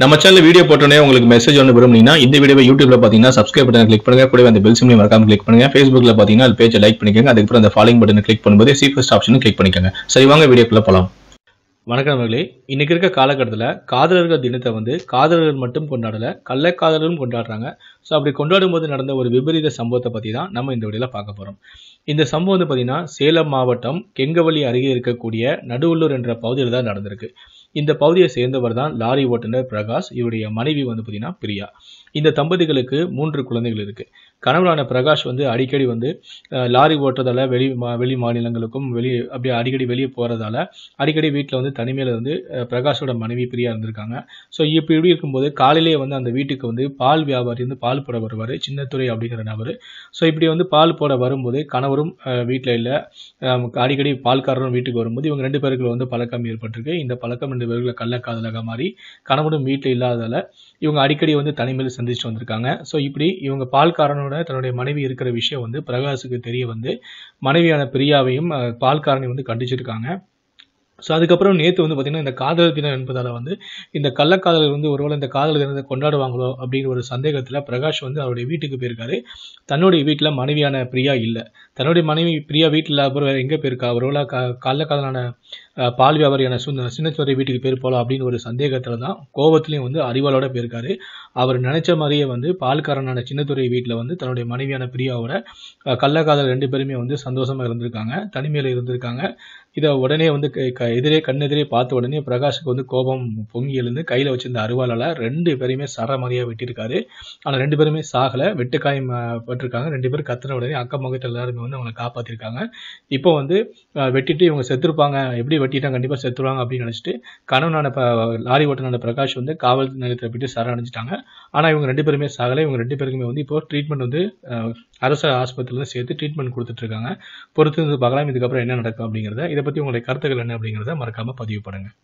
நம்ம channel video போட்டோன்னே உங்களுக்கு மெசேஜ் ஒன்று விரும்புனீங்கன்னா இந்த வீடியோ யூடியூப்ல பார்த்தீங்கன்னா சப்ஸ்கிரைப் பட்டன் கிளிக் பண்ணுங்க கூட அந்த பெல் சிம்லையும் மறக்காம கிளிக் பண்ணுங்க ஃபேஸ்புக்ல பார்த்தீங்கன்னா அது பேஜை லைக் பண்ணிக்கோங்க அதுக்கப்புறம் அந்த ஃபாலோயிங் பட்டன் கிளிக் பண்ணும்போது ஃபஸ்ட் ஆப்ஷன் கிளிக் பண்ணிக்கோங்க சரி வாங்க வீடியோக்குள்ள போகலாம் வணக்கம் இன்னைக்கு இருக்க காலகட்டத்தில் காதலர்கள் தினத்தை வந்து காதலர்கள் மட்டும் கொண்டாடலை கள்ளக்காதலர்களும் கொண்டாடுறாங்க ஸோ அப்படி கொண்டாடும் போது நடந்த ஒரு விபரீத சம்பவத்தை பற்றி தான் நம்ம இந்த வழியில் பார்க்க போகிறோம் இந்த சம்பவம் வந்து பார்த்திங்கன்னா சேலம் மாவட்டம் கெங்கவழி அருகே இருக்கக்கூடிய நடுவள்ளூர் என்ற பகுதியில் தான் நடந்திருக்கு இந்த பகுதியை சேர்ந்தவர் தான் லாரி ஓட்டுநர் பிரகாஷ் இவருடைய மனைவி வந்து பார்த்தீங்கன்னா பிரியா இந்த தம்பதிகளுக்கு மூன்று குழந்தைகள் இருக்குது கணவரான பிரகாஷ் வந்து அடிக்கடி வந்து லாரி ஓட்டுறதால வெளி மா வெளி மாநிலங்களுக்கும் வெளி அப்படியே அடிக்கடி வெளியே போகிறதால அடிக்கடி வீட்டில் வந்து தனிமையில் வந்து பிரகாஷோட மனைவி பிரியா இருந்திருக்காங்க ஸோ இப்போ இப்படி இருக்கும்போது காலையிலேயே வந்து அந்த வீட்டுக்கு வந்து பால் வியாபாரி வந்து பால் போட வருவார் சின்னத்துறை அப்படிங்கிற நபர் ஸோ இப்படி வந்து பால் போட வரும்போது கணவரும் வீட்டில் இல்லை அடிக்கடி பால்காரரும் வீட்டுக்கு வரும்போது இவங்க ரெண்டு பேருக்குள்ள வந்து பழக்கம் ஏற்பட்டிருக்கு இந்த பழக்கம் கணவன் இவர்களை கள்ளக்காதலாக மாறி கணவனும் வீட்டில் இல்லாததால் இவங்க அடிக்கடி வந்து தனிமையில் சந்திச்சுட்டு வந்திருக்காங்க ஸோ இப்படி இவங்க பால்காரனோட தன்னுடைய மனைவி இருக்கிற விஷயம் வந்து பிரகாஷுக்கு தெரிய வந்து மனைவியான பிரியாவையும் பால்காரனை வந்து கண்டிச்சிருக்காங்க ஸோ அதுக்கப்புறம் நேற்று வந்து பார்த்தீங்கன்னா இந்த காதல் தினம் என்பதால் வந்து இந்த கள்ளக்காதலர் வந்து ஒருவேளை இந்த காதல் தினத்தை கொண்டாடுவாங்களோ அப்படிங்கிற ஒரு சந்தேகத்தில் பிரகாஷ் வந்து அவருடைய வீட்டுக்கு போயிருக்காரு தன்னுடைய வீட்டில் மனைவியான பிரியா இல்லை தன்னுடைய மனைவி பிரியா வீட்டில் அப்புறம் வேறு எங்கே போயிருக்கா ஒருவேளை க கள்ளக்காதலான பால் வியாபாரியான சுந்த சின்னச்சுவரை வீட்டுக்கு பேர் போகலாம் அப்படின்னு ஒரு சந்தேகத்தில் தான் கோபத்துலேயும் வந்து அறிவாளோட போயிருக்காரு அவர் நினச்ச மாதிரியே வந்து பால்காரனான சின்னத்துறை வீட்டில் வந்து தன்னுடைய மனைவியான பிரியாவோட கள்ளக்காதல் ரெண்டு பேருமே வந்து சந்தோஷமாக இருந்திருக்காங்க தனிமையில் இருந்திருக்காங்க இதை உடனே வந்து எதிரே கண்ணெதிரே பார்த்த உடனே பிரகாஷுக்கு வந்து கோபம் பொங்கி எழுந்து கையில் வச்சிருந்த அறிவாளால் ரெண்டு பேருமே சர மாதிரியாக வெட்டியிருக்காரு ஆனால் ரெண்டு பேருமே சாகலை வெட்டுக்காயம் பட்டிருக்காங்க ரெண்டு பேரும் கத்துன உடனே அக்கம் பக்கத்தில் எல்லாருமே வந்து அவங்களை காப்பாற்றிருக்காங்க இப்போ வந்து வெட்டிட்டு இவங்க செத்துருப்பாங்க எப்படி வெட்டிட்டா கண்டிப்பாக செத்துருவாங்க அப்படின்னு நினச்சிட்டு கணவனான லாரி ஓட்டனான பிரகாஷ் வந்து காவல் நிலையத்தில் போயிட்டு சரணடைஞ்சிட்டாங்க ஆனால் இவங்க ரெண்டு பேருமே சாகலை இவங்க ரெண்டு பேருக்குமே வந்து இப்போ ட்ரீட்மெண்ட் வந்து அரசு ஆஸ்பத்திரியில் சேர்த்து ட்ரீட்மெண்ட் கொடுத்துட்ருக்காங்க பொறுத்து வந்து பார்க்கலாம் இதுக்கப்புறம் என்ன நடக்கும் அப்படிங்கிறத இதை பற்றி உங்களுடைய கருத்துக்கள் என்ன அப்படிங்கிறத மறக்காமல் பதிவு பண்ணுங்கள்